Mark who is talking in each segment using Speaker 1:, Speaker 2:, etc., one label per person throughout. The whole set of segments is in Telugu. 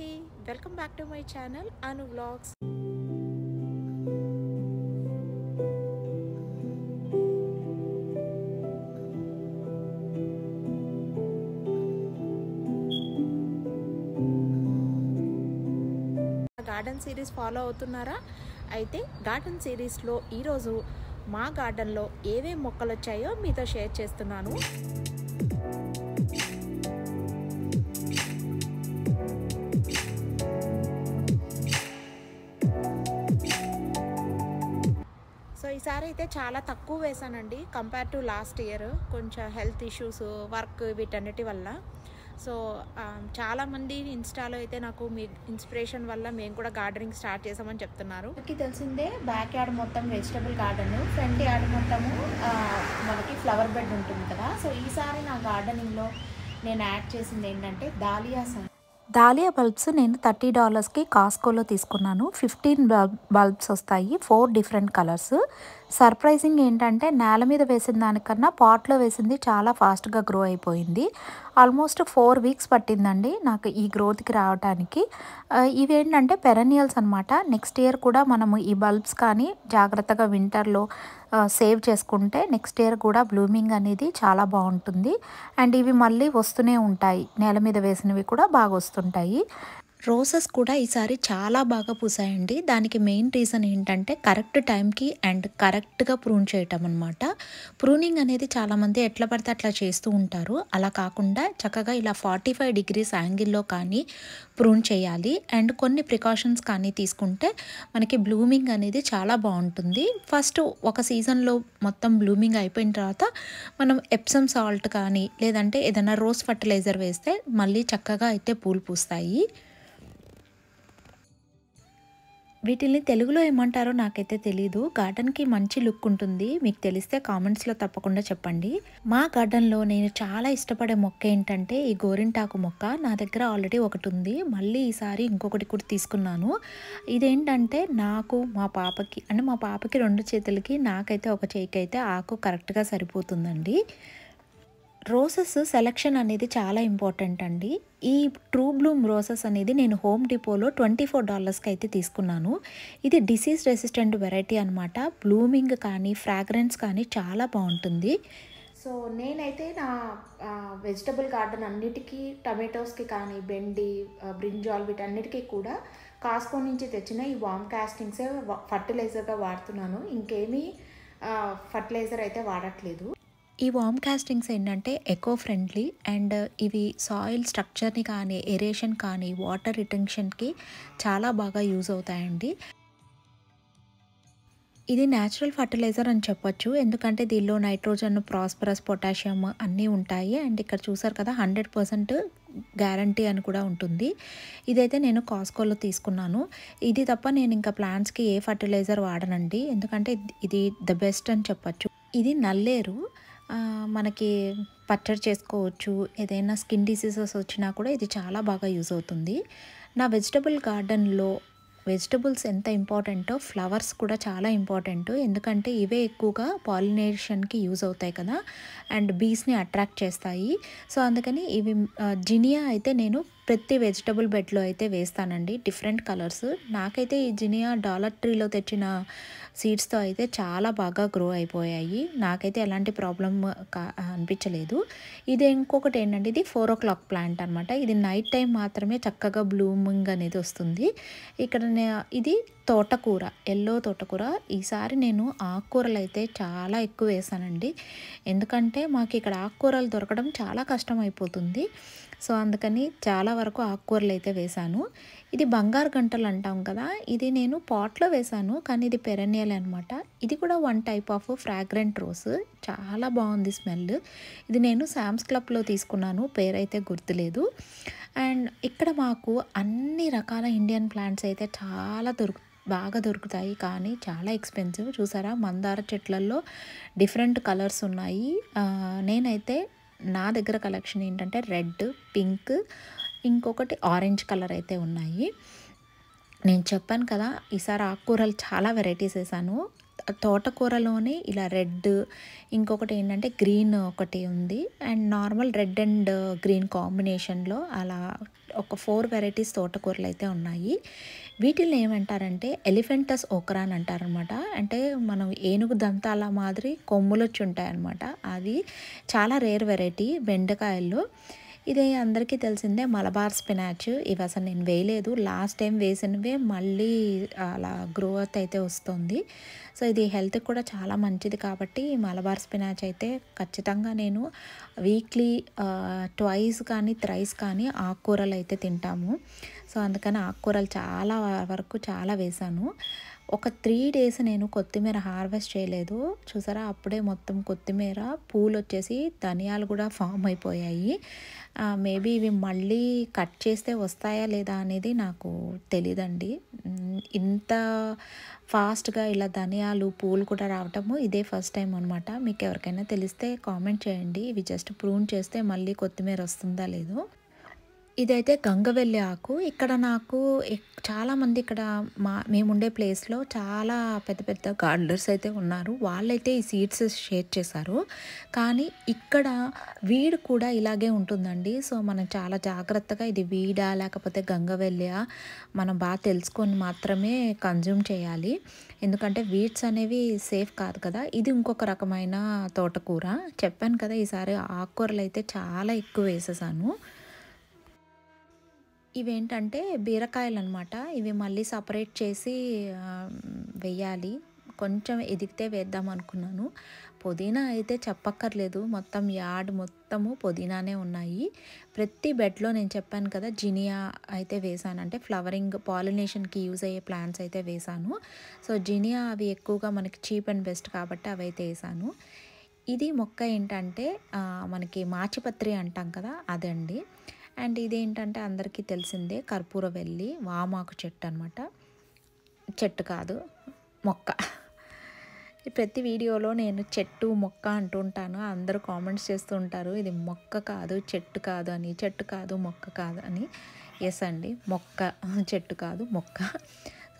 Speaker 1: అండి welcome back to my channel Anu vlogs garden series follow అవుతున్నారా అయితే గార్డెన్ సిరీస్లో ఈరోజు మా గార్డెన్లో ఏవే మొక్కలు వచ్చాయో మీతో షేర్ చేస్తున్నాను ఈసారి అయితే చాలా తక్కువ వేసానండి కంపేర్ టు లాస్ట్ ఇయర్ కొంచెం హెల్త్ ఇష్యూస్ వర్క్ వీటన్నిటి వల్ల సో చాలామంది ఇన్స్టాలో అయితే నాకు మీ ఇన్స్పిరేషన్ వల్ల మేము కూడా గార్డెనింగ్ స్టార్ట్ చేసామని చెప్తున్నారు మనకి తెలిసిందే బ్యాక్ యార్డ్ మొత్తం వెజిటబుల్ గార్డెన్ ఫ్రంట్ యార్డ్ మొత్తము మనకి ఫ్లవర్ బెడ్ ఉంటుంది కదా సో ఈసారి నా గార్డెనింగ్లో నేను యాడ్ చేసింది ఏంటంటే దాలియాస్ దాలియా బల్బ్స్ నేను థర్టీ డాలర్స్కి కాస్కోలో తీసుకున్నాను ఫిఫ్టీన్ బల్బ్స్ వస్తాయి ఫోర్ డిఫరెంట్ కలర్స్ సర్ప్రైజింగ్ ఏంటంటే నేల మీద వేసిన దానికన్నా పాట్లో వేసింది చాలా ఫాస్ట్గా గ్రో అయిపోయింది ఆల్మోస్ట్ ఫోర్ వీక్స్ పట్టిందండి నాకు ఈ గ్రోత్కి రావడానికి ఇవేంటంటే పెరనియల్స్ అనమాట నెక్స్ట్ ఇయర్ కూడా మనము ఈ బల్బ్స్ కానీ జాగ్రత్తగా వింటర్లో సేవ్ చేసుకుంటే నెక్స్ట్ ఇయర్ కూడా బ్లూమింగ్ అనేది చాలా బాగుంటుంది అండ్ ఇవి మళ్ళీ వస్తూనే ఉంటాయి నేల మీద వేసినవి కూడా బాగా వస్తుంటాయి రోసెస్ కూడా ఈసారి చాలా బాగా పూసాయండి దానికి మెయిన్ రీజన్ ఏంటంటే కరెక్ట్ టైంకి అండ్ కరెక్ట్గా ప్రూన్ చేయటం అనమాట ప్రూనింగ్ అనేది చాలామంది ఎట్లా పడితే అట్లా చేస్తూ ఉంటారు అలా కాకుండా చక్కగా ఇలా ఫార్టీ ఫైవ్ డిగ్రీస్ యాంగిల్లో కానీ ప్రూన్ చేయాలి అండ్ కొన్ని ప్రికాషన్స్ కానీ తీసుకుంటే మనకి బ్లూమింగ్ అనేది చాలా బాగుంటుంది ఫస్ట్ ఒక సీజన్లో మొత్తం బ్లూమింగ్ అయిపోయిన తర్వాత మనం ఎప్సమ్ సాల్ట్ కానీ లేదంటే ఏదైనా రోజ్ ఫర్టిలైజర్ వేస్తే మళ్ళీ చక్కగా అయితే పూలు పూస్తాయి వీటిల్ని తెలుగులో ఏమంటారో నాకైతే తెలీదు గార్డెన్కి మంచి లుక్ ఉంటుంది మీకు తెలిస్తే కామెంట్స్లో తప్పకుండా చెప్పండి మా గార్డెన్లో నేను చాలా ఇష్టపడే మొక్క ఏంటంటే ఈ గోరింటాకు మొక్క నా దగ్గర ఆల్రెడీ ఒకటి ఉంది మళ్ళీ ఈసారి ఇంకొకటి కూడా తీసుకున్నాను ఇదేంటంటే నాకు మా పాపకి అంటే మా పాపకి రెండు చేతులకి నాకైతే ఒక చేయికి అయితే ఆకు కరెక్ట్గా సరిపోతుందండి రోసెస్ సెలక్షన్ అనేది చాలా ఇంపార్టెంట్ అండి ఈ ట్రూ బ్లూమ్ రోసెస్ అనేది నేను హోమ్ డిపోలో ట్వంటీ ఫోర్ డాలర్స్కి అయితే తీసుకున్నాను ఇది డిసీజ్ రెసిస్టెంట్ వెరైటీ అనమాట బ్లూమింగ్ కానీ ఫ్రాగ్రెన్స్ కానీ చాలా బాగుంటుంది సో నేనైతే నా వెజిటబుల్ గార్డెన్ అన్నిటికీ టమాటోస్కి కానీ బెండి బ్రింజాల్ వీటన్నిటికీ కూడా కాస్కో నుంచి తెచ్చిన ఈ వామ్ కాస్టింగ్సే ఫర్టిలైజర్గా వాడుతున్నాను ఇంకేమీ ఫర్టిలైజర్ అయితే వాడట్లేదు ఈ వామ్ కాస్టింగ్స్ ఏంటంటే ఎకో ఫ్రెండ్లీ అండ్ ఇవి సాయిల్ స్ట్రక్చర్ని కానీ ఎరేషన్ కానీ వాటర్ రిటెన్షన్కి చాలా బాగా యూజ్ అవుతాయండి ఇది న్యాచురల్ ఫర్టిలైజర్ అని చెప్పొచ్చు ఎందుకంటే దీనిలో నైట్రోజన్ ప్రాస్పరస్ పొటాషియం అన్నీ ఉంటాయి అండ్ ఇక్కడ చూసారు కదా హండ్రెడ్ పర్సెంట్ గ్యారంటీ అని కూడా ఉంటుంది ఇదైతే నేను కాస్కోలో తీసుకున్నాను ఇది తప్ప నేను ఇంకా ప్లాంట్స్కి ఏ ఫర్టిలైజర్ వాడనండి ఎందుకంటే ఇది ద బెస్ట్ అని చెప్పచ్చు ఇది నల్లేరు మనకి పచ్చడి చేసుకోవచ్చు ఏదైనా స్కిన్ డిసీజెస్ వచ్చినా కూడా ఇది చాలా బాగా యూజ్ అవుతుంది నా వెజిటబుల్ గార్డెన్లో వెజిటబుల్స్ ఎంత ఇంపార్టెంటో ఫ్లవర్స్ కూడా చాలా ఇంపార్టెంట్ ఎందుకంటే ఇవే ఎక్కువగా పాలినేషన్కి యూజ్ అవుతాయి కదా అండ్ బీస్ని అట్రాక్ట్ చేస్తాయి సో అందుకని ఇవి జినియా అయితే నేను ప్రతి వెజిటబుల్ బెడ్లో అయితే వేస్తానండి డిఫరెంట్ కలర్స్ నాకైతే ఈ జినియా డాలర్ ట్రీలో తెచ్చిన సీడ్స్తో అయితే చాలా బాగా గ్రో అయిపోయాయి నాకైతే ఎలాంటి ప్రాబ్లం అనిపించలేదు ఇది ఇంకొకటి ఏంటంటే ఇది ఫోర్ ఓ క్లాక్ ప్లాంట్ అనమాట ఇది నైట్ టైం మాత్రమే చక్కగా బ్లూమింగ్ అనేది వస్తుంది ఇక్కడ ఇది తోటకూర ఎల్లో తోటకూర ఈసారి నేను ఆకుకూరలు అయితే చాలా ఎక్కువ వేసానండి ఎందుకంటే మాకు ఇక్కడ ఆకుకూరలు దొరకడం చాలా కష్టం అయిపోతుంది సో అందుకని చాలా వరకు ఆకుకూరలు అయితే వేశాను ఇది బంగారు గంటలు అంటాం కదా ఇది నేను పాట్లో వేశాను కానీ ఇది పెరనియల్ అనమాట ఇది కూడా one type of fragrant rose చాలా బాగుంది స్మెల్ ఇది నేను శామ్స్ క్లబ్లో తీసుకున్నాను పేరైతే గుర్తులేదు అండ్ ఇక్కడ మాకు అన్ని రకాల ఇండియన్ ప్లాంట్స్ అయితే చాలా దొరుకు బాగా దొరుకుతాయి కానీ చాలా ఎక్స్పెన్సివ్ చూసారా మందార చెట్లల్లో డిఫరెంట్ కలర్స్ ఉన్నాయి నేనైతే నా దగ్గర కలెక్షన్ ఏంటంటే రెడ్ పింక్ ఇంకొకటి ఆరెంజ్ కలర్ అయితే ఉన్నాయి నేను చెప్పాను కదా ఈసారి ఆకుకూరలు చాలా వెరైటీస్ వేసాను తోటకూరలోనే ఇలా రెడ్ ఇంకొకటి ఏంటంటే గ్రీన్ ఒకటి ఉంది and normal red and green కాంబినేషన్లో అలా ఒక ఫోర్ వెరైటీస్ తోటకూరలు అయితే ఉన్నాయి వీటిని ఏమంటారంటే ఎలిఫెంటస్ ఓక్రా అని అంటారనమాట అంటే మనం ఏనుగు దంతాల మాదిరి కొమ్ములు వచ్చి ఉంటాయన్నమాట అది చాలా రేర్ వెరైటీ బెండకాయల్లో ఇది అందరికీ తెలిసిందే మలబార్ స్పినాచ్ ఇవి అసలు నేను వేయలేదు లాస్ట్ టైం వేసినవే మళ్ళీ అలా గ్రోత్ అయితే వస్తుంది సో ఇది హెల్త్కి కూడా చాలా మంచిది కాబట్టి మలబార్ స్పినాచ్ అయితే ఖచ్చితంగా నేను వీక్లీ ట్వైస్ కానీ త్రైస్ కానీ ఆకుకూరలు అయితే తింటాము సో అందుకని ఆకుకూరలు చాలా వరకు చాలా వేశాను ఒక త్రీ డేస్ నేను కొత్తిమీర హార్వెస్ట్ చేయలేదు చూసారా అప్పుడే మొత్తం కొత్తిమీర పూలు వచ్చేసి ధనియాలు కూడా ఫామ్ అయిపోయాయి మేబీ ఇవి మళ్ళీ కట్ చేస్తే వస్తాయా లేదా అనేది నాకు తెలీదండి ఇంత ఫాస్ట్గా ఇలా ధనియాలు పూలు కూడా రావటము ఇదే ఫస్ట్ టైం అనమాట మీకు ఎవరికైనా తెలిస్తే కామెంట్ చేయండి ఇవి జస్ట్ ప్రూన్ చేస్తే మళ్ళీ కొత్తిమీర వస్తుందా లేదు ఇదైతే గంగవెల్లి ఆకు ఇక్కడ నాకు చాలామంది ఇక్కడ మా మేముండే ప్లేస్లో చాలా పెద్ద పెద్ద గార్డెనర్స్ అయితే ఉన్నారు వాళ్ళైతే ఈ సీడ్స్ షేర్ చేశారు కానీ ఇక్కడ వీడ్ కూడా ఇలాగే ఉంటుందండి సో మనం చాలా జాగ్రత్తగా ఇది వీడా లేకపోతే గంగవెల్లియా మనం బాగా తెలుసుకొని మాత్రమే కన్జ్యూమ్ చేయాలి ఎందుకంటే వీడ్స్ అనేవి సేఫ్ కాదు కదా ఇది ఇంకొక రకమైన తోటకూర చెప్పాను కదా ఈసారి ఆకుకూరలు అయితే చాలా ఎక్కువ వేసేసాను ఇవేంటంటే బీరకాయలు అనమాట ఇవి మళ్ళీ సపరేట్ చేసి వేయాలి కొంచెం ఎదిగితే వేద్దాం అనుకున్నాను పుదీనా అయితే చెప్పక్కర్లేదు మొత్తం యాడ్ మొత్తము పుదీనానే ఉన్నాయి ప్రతి బెడ్లో నేను చెప్పాను కదా జినియా అయితే వేసాను అంటే ఫ్లవరింగ్ పాలినేషన్కి యూజ్ అయ్యే ప్లాంట్స్ అయితే వేసాను సో జినియా అవి ఎక్కువగా మనకి చీప్ అండ్ బెస్ట్ కాబట్టి అవి అయితే వేసాను ఇది మొక్క ఏంటంటే మనకి మాచిపత్రి అంటాం కదా అదండి అండ్ ఇదేంటంటే అందరికీ తెలిసిందే కర్పూర వెళ్ళి వామాకు చెట్టు అనమాట చెట్టు కాదు మొక్క ప్రతి వీడియోలో నేను చెట్టు మొక్క అంటుంటాను అందరూ కామెంట్స్ చేస్తూ ఉంటారు ఇది మొక్క కాదు చెట్టు కాదు అని చెట్టు కాదు మొక్క కాదు అని ఎస్ అండి మొక్క చెట్టు కాదు మొక్క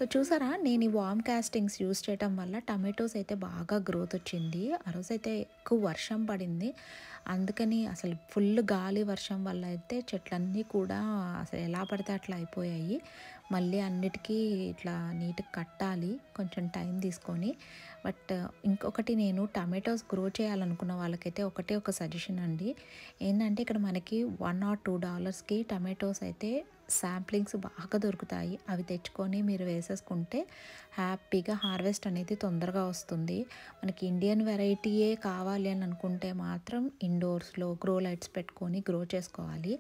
Speaker 1: సో చూసారా నేను ఈ వామ్ కాస్టింగ్స్ యూజ్ చేయటం వల్ల టమాటోస్ అయితే బాగా గ్రోత్ వచ్చింది ఆ రోజు అయితే ఎక్కువ వర్షం పడింది అందుకని అసలు ఫుల్ గాలి వర్షం వల్ల అయితే చెట్లన్నీ కూడా అసలు ఎలా పడితే అట్లా అయిపోయాయి మళ్ళీ అన్నిటికీ ఇట్లా నీట్గా కట్టాలి కొంచెం టైం తీసుకొని బట్ ఇంకొకటి నేను టమాటోస్ గ్రో చేయాలనుకున్న వాళ్ళకైతే ఒకటే ఒక సజెషన్ అండి ఏంటంటే ఇక్కడ మనకి వన్ ఆర్ టూ డాలర్స్కి టమాటోస్ అయితే శాంప్లింగ్స్ బాగా దొరుకుతాయి అవి తెచ్చుకొని మీరు వేసేసుకుంటే హ్యాపీగా హార్వెస్ట్ అనేది తొందరగా వస్తుంది మనకి ఇండియన్ వెరైటీయే కావాలి అని అనుకుంటే మాత్రం ఇండోర్స్లో గ్రో లైట్స్ పెట్టుకొని గ్రో చేసుకోవాలి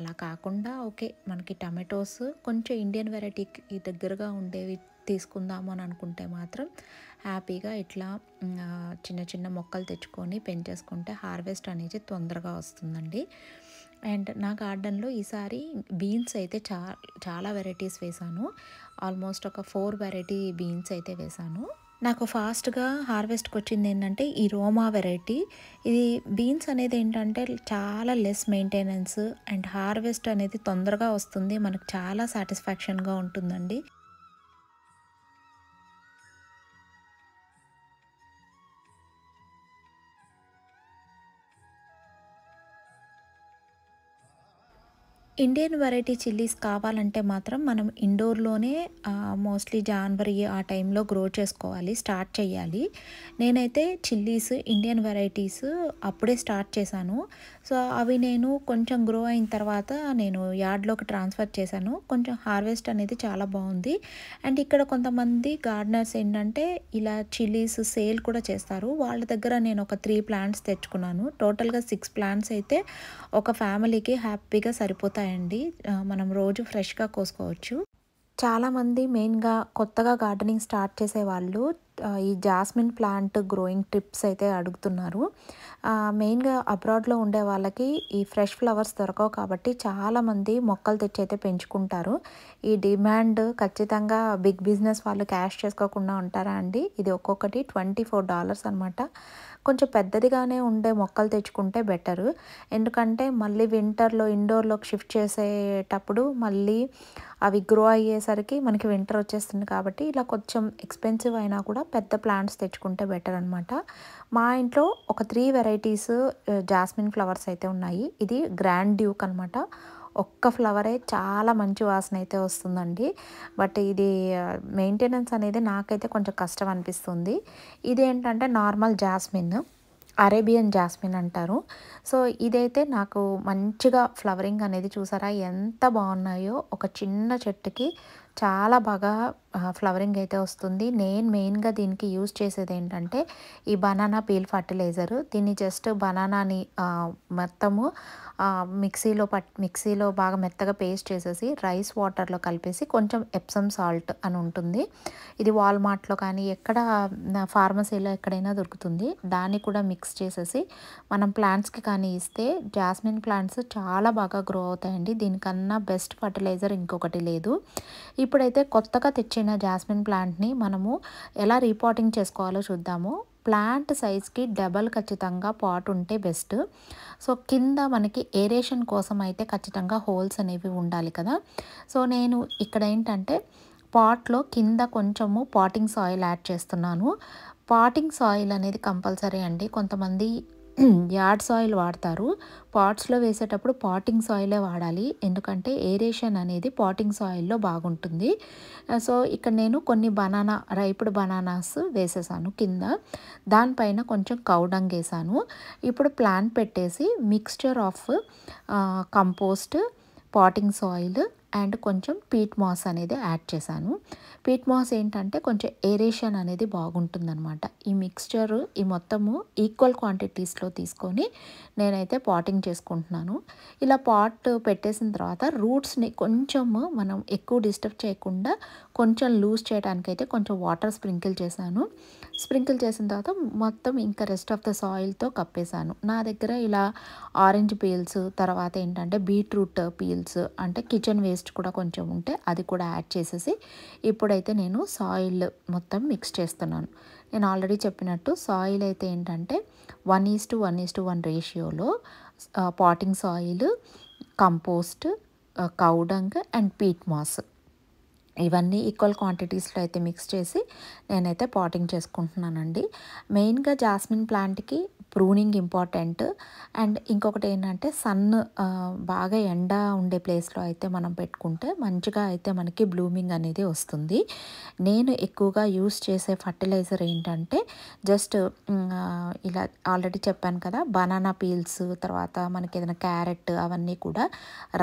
Speaker 1: అలా కాకుండా ఓకే మనకి టమాటోస్ కొంచెం ఇండియన్ వెరైటీకి దగ్గరగా ఉండేవి తీసుకుందాము అని అనుకుంటే మాత్రం హ్యాపీగా ఇట్లా చిన్న చిన్న మొక్కలు తెచ్చుకొని పెంచేసుకుంటే హార్వెస్ట్ అనేది తొందరగా వస్తుందండి అండ్ నా గార్డెన్లో ఈసారి బీన్స్ అయితే చా చాలా వెరైటీస్ వేశాను ఆల్మోస్ట్ ఒక ఫోర్ వెరైటీ బీన్స్ అయితే వేశాను నాకు ఫాస్ట్గా హార్వెస్ట్కి వచ్చింది ఏంటంటే ఈ రోమా వెరైటీ ఇది బీన్స్ అనేది ఏంటంటే చాలా లెస్ మెయింటెనెన్స్ అండ్ హార్వెస్ట్ అనేది తొందరగా వస్తుంది మనకు చాలా సాటిస్ఫాక్షన్గా ఉంటుందండి ఇండియన్ వెరైటీ చిల్లీస్ కావాలంటే మాత్రం మనం ఇండోర్లోనే మోస్ట్లీ జనవరి ఆ టైంలో గ్రో చేసుకోవాలి స్టార్ట్ చేయాలి నేనైతే చిల్లీస్ ఇండియన్ వెరైటీస్ అప్పుడే స్టార్ట్ చేశాను సో అవి నేను కొంచెం గ్రో అయిన తర్వాత నేను యార్డ్లోకి ట్రాన్స్ఫర్ చేశాను కొంచెం హార్వెస్ట్ అనేది చాలా బాగుంది అండ్ ఇక్కడ కొంతమంది గార్డనర్స్ ఏంటంటే ఇలా చిల్లీస్ సేల్ కూడా చేస్తారు వాళ్ళ దగ్గర నేను ఒక త్రీ ప్లాంట్స్ తెచ్చుకున్నాను టోటల్గా సిక్స్ ప్లాంట్స్ అయితే ఒక ఫ్యామిలీకి హ్యాపీగా సరిపోతాయండి మనం రోజు ఫ్రెష్గా కోసుకోవచ్చు చాలామంది మెయిన్గా కొత్తగా గార్డెనింగ్ స్టార్ట్ చేసే వాళ్ళు ఈ జాస్మిన్ ప్లాంట్ గ్రోయింగ్ టిప్స్ అయితే అడుగుతున్నారు మెయిన్గా అబ్రాడ్లో ఉండే వాళ్ళకి ఈ ఫ్రెష్ ఫ్లవర్స్ దొరకవు కాబట్టి చాలామంది మొక్కలు తెచ్చి అయితే పెంచుకుంటారు ఈ డిమాండ్ ఖచ్చితంగా బిగ్ బిజినెస్ వాళ్ళు క్యాష్ చేసుకోకుండా ఉంటారా అండి ఇది ఒక్కొక్కటి ట్వంటీ ఫోర్ డాలర్స్ అనమాట కొంచెం పెద్దదిగానే ఉండే మొక్కలు తెచ్చుకుంటే బెటరు ఎందుకంటే మళ్ళీ వింటర్లో ఇండోర్లోకి షిఫ్ట్ చేసేటప్పుడు మళ్ళీ అవి గ్రో అయ్యేసరికి మనకి వింటర్ వచ్చేస్తుంది కాబట్టి ఇలా కొంచెం ఎక్స్పెన్సివ్ అయినా కూడా పెద్ద ప్లాంట్స్ తెచ్చుకుంటే బెటర్ అనమాట మా ఇంట్లో ఒక త్రీ వెరైటీస్ జాస్మిన్ ఫ్లవర్స్ అయితే ఉన్నాయి ఇది గ్రాండ్ డ్యూక్ అనమాట ఒక్క ఫ్లవరే చాలా మంచి వాసన అయితే వస్తుందండి బట్ ఇది మెయింటెనెన్స్ అనేది నాకైతే కొంచెం కష్టం అనిపిస్తుంది ఇదేంటంటే నార్మల్ జాస్మిన్ అరేబియన్ జాస్మిన్ అంటారు సో ఇదైతే నాకు మంచిగా ఫ్లవరింగ్ అనేది చూసారా ఎంత బాగున్నాయో ఒక చిన్న చెట్టుకి చాలా బాగా ఫ్లవరింగ్ అయితే వస్తుంది నేను మెయిన్గా దీనికి యూజ్ చేసేది ఏంటంటే ఈ బనానా పీల్ ఫర్టిలైజరు దీన్ని జస్ట్ బనానాని మొత్తము మిక్సీలో పట్ మిక్సీలో బాగా మెత్తగా పేస్ట్ చేసేసి రైస్ వాటర్లో కలిపేసి కొంచెం ఎప్సమ్ సాల్ట్ అని ఉంటుంది ఇది వాల్మార్ట్లో కానీ ఎక్కడ ఫార్మసీలో ఎక్కడైనా దొరుకుతుంది దాన్ని కూడా మిక్స్ చేసేసి మనం ప్లాంట్స్కి కానీ ఇస్తే జాస్మిన్ ప్లాంట్స్ చాలా బాగా గ్రో అవుతాయండి దీనికన్నా బెస్ట్ ఫర్టిలైజర్ ఇంకొకటి లేదు ఈ ఇప్పుడైతే కొత్తగా తెచ్చిన జాస్మిన్ ప్లాంట్ని మనము ఎలా రీపాటింగ్ చేసుకోవాలో చూద్దాము ప్లాంట్ సైజ్కి డబల్ ఖచ్చితంగా పాట్ ఉంటే బెస్ట్ సో కింద మనకి ఏరేషన్ కోసం అయితే ఖచ్చితంగా హోల్స్ అనేవి ఉండాలి కదా సో నేను ఇక్కడ ఏంటంటే పాట్లో కింద కొంచెము పాటింగ్ సాయిల్ యాడ్ చేస్తున్నాను పాటింగ్ సాయిల్ అనేది కంపల్సరీ అండి కొంతమంది యాడ్ సాయిల్ వాడతారు పాట్స్లో వేసేటప్పుడు పాటింగ్ సాయిలే వాడాలి ఎందుకంటే ఏరేషన్ అనేది పాటింగ్ సాయిల్లో బాగుంటుంది సో ఇక్కడ నేను కొన్ని బనానా రైపుడ్ బనానాస్ వేసేసాను కింద దానిపైన కొంచెం కౌడంగ్ వేసాను ఇప్పుడు ప్లాన్ పెట్టేసి mixture of compost potting soil and కొంచెం పీట్ మాస్ అనేది యాడ్ చేశాను పీట్ మాస్ ఏంటంటే కొంచెం ఏరేషన్ అనేది బాగుంటుందన్నమాట ఈ మిక్స్చర్ ఈ మొత్తము ఈక్వల్ క్వాంటిటీస్లో తీసుకొని నేనైతే పాటింగ్ చేసుకుంటున్నాను ఇలా పాట్ పెట్టేసిన తర్వాత రూట్స్ని కొంచెము మనం ఎక్కువ డిస్టర్బ్ చేయకుండా కొంచెం లూజ్ చేయడానికైతే కొంచెం వాటర్ స్ప్రింకిల్ చేశాను స్ప్రింకిల్ చేసిన తర్వాత మొత్తం ఇంకా రెస్ట్ ఆఫ్ ద సాయిల్తో కప్పేశాను నా దగ్గర ఇలా ఆరెంజ్ పీల్స్ తర్వాత ఏంటంటే బీట్రూట్ పీల్స్ అంటే కిచెన్ వేస్ట్ కూడా కొంచెం ఉంటే అది కూడా యాడ్ చేసేసి ఇప్పుడైతే నేను సాయిల్ మొత్తం మిక్స్ చేస్తున్నాను నేను ఆల్రెడీ చెప్పినట్టు సాయిల్ అయితే ఏంటంటే one is to one is to one రేషియోలో potting soil compost cow dung and peat moss ఇవన్నీ ఈక్వల్ క్వాంటిటీస్లో అయితే మిక్స్ చేసి నేనైతే పాటింగ్ చేసుకుంటున్నానండి మెయిన్గా జాస్మిన్ ప్లాంట్కి ప్రూనింగ్ ఇంపార్టెంట్ అండ్ ఇంకొకటి ఏంటంటే సన్ బాగా ఎండ ఉండే ప్లేస్లో అయితే మనం పెట్టుకుంటే మంచిగా అయితే మనకి బ్లూమింగ్ అనేది వస్తుంది నేను ఎక్కువగా యూస్ చేసే ఫర్టిలైజర్ ఏంటంటే జస్ట్ ఇలా ఆల్రెడీ చెప్పాను కదా బనానా పీల్స్ తర్వాత మనకి ఏదైనా క్యారెట్ అవన్నీ కూడా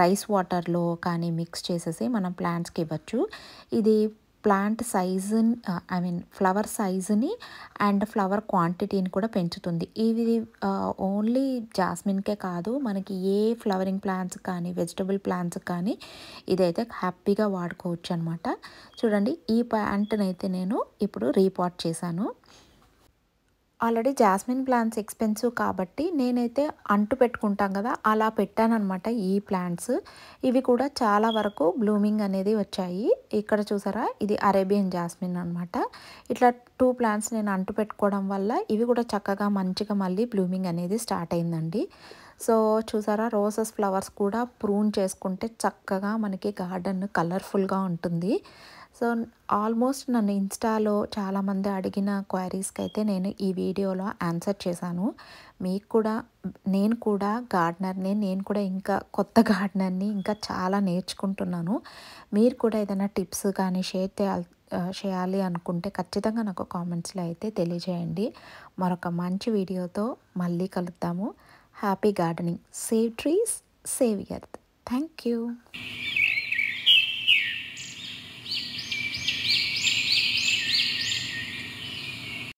Speaker 1: రైస్ వాటర్లో కానీ మిక్స్ చేసేసి మనం ప్లాంట్స్కి ఇవ్వచ్చు ఇది plant size I mean flower సైజుని అండ్ ఫ్లవర్ క్వాంటిటీని కూడా పెంచుతుంది ఇవి ఓన్లీ జాస్మిన్కే కాదు మనకి ఏ ఫ్లవరింగ్ ప్లాంట్స్ కానీ వెజిటబుల్ ప్లాంట్స్ కానీ ఇదైతే హ్యాపీగా వాడుకోవచ్చు అనమాట చూడండి ఈ ప్లాంట్ని అయితే నేను ఇప్పుడు రీపాట్ చేశాను ఆల్రెడీ జాస్మిన్ ప్లాంట్స్ ఎక్స్పెన్సివ్ కాబట్టి నేనైతే అంటు పెట్టుకుంటాం కదా అలా పెట్టానమాట ఈ ప్లాంట్స్ ఇవి కూడా చాలా వరకు బ్లూమింగ్ అనేది వచ్చాయి ఇక్కడ చూసారా ఇది అరేబియన్ జాస్మిన్ అనమాట ఇట్లా టూ ప్లాంట్స్ నేను అంటు పెట్టుకోవడం వల్ల ఇవి కూడా చక్కగా మంచిగా మళ్ళీ బ్లూమింగ్ అనేది స్టార్ట్ అయిందండి సో చూసారా రోసెస్ ఫ్లవర్స్ కూడా ప్రూన్ చేసుకుంటే చక్కగా మనకి గార్డెన్ కలర్ఫుల్గా ఉంటుంది సో ఆల్మోస్ట్ నన్ను ఇన్స్టాలో చాలామంది అడిగిన క్వైరీస్కి అయితే నేను ఈ వీడియోలో ఆన్సర్ చేశాను మీకు కూడా నేను కూడా గార్డనర్ని నేను కూడా ఇంకా కొత్త గార్డనర్ని ఇంకా చాలా నేర్చుకుంటున్నాను మీరు కూడా ఏదైనా టిప్స్ కానీ షేర్ చేయాలి చేయాలి అనుకుంటే ఖచ్చితంగా నాకు కామెంట్స్లో అయితే తెలియజేయండి మరొక మంచి వీడియోతో మళ్ళీ కలుద్దాము happy gardening save trees save earth thank you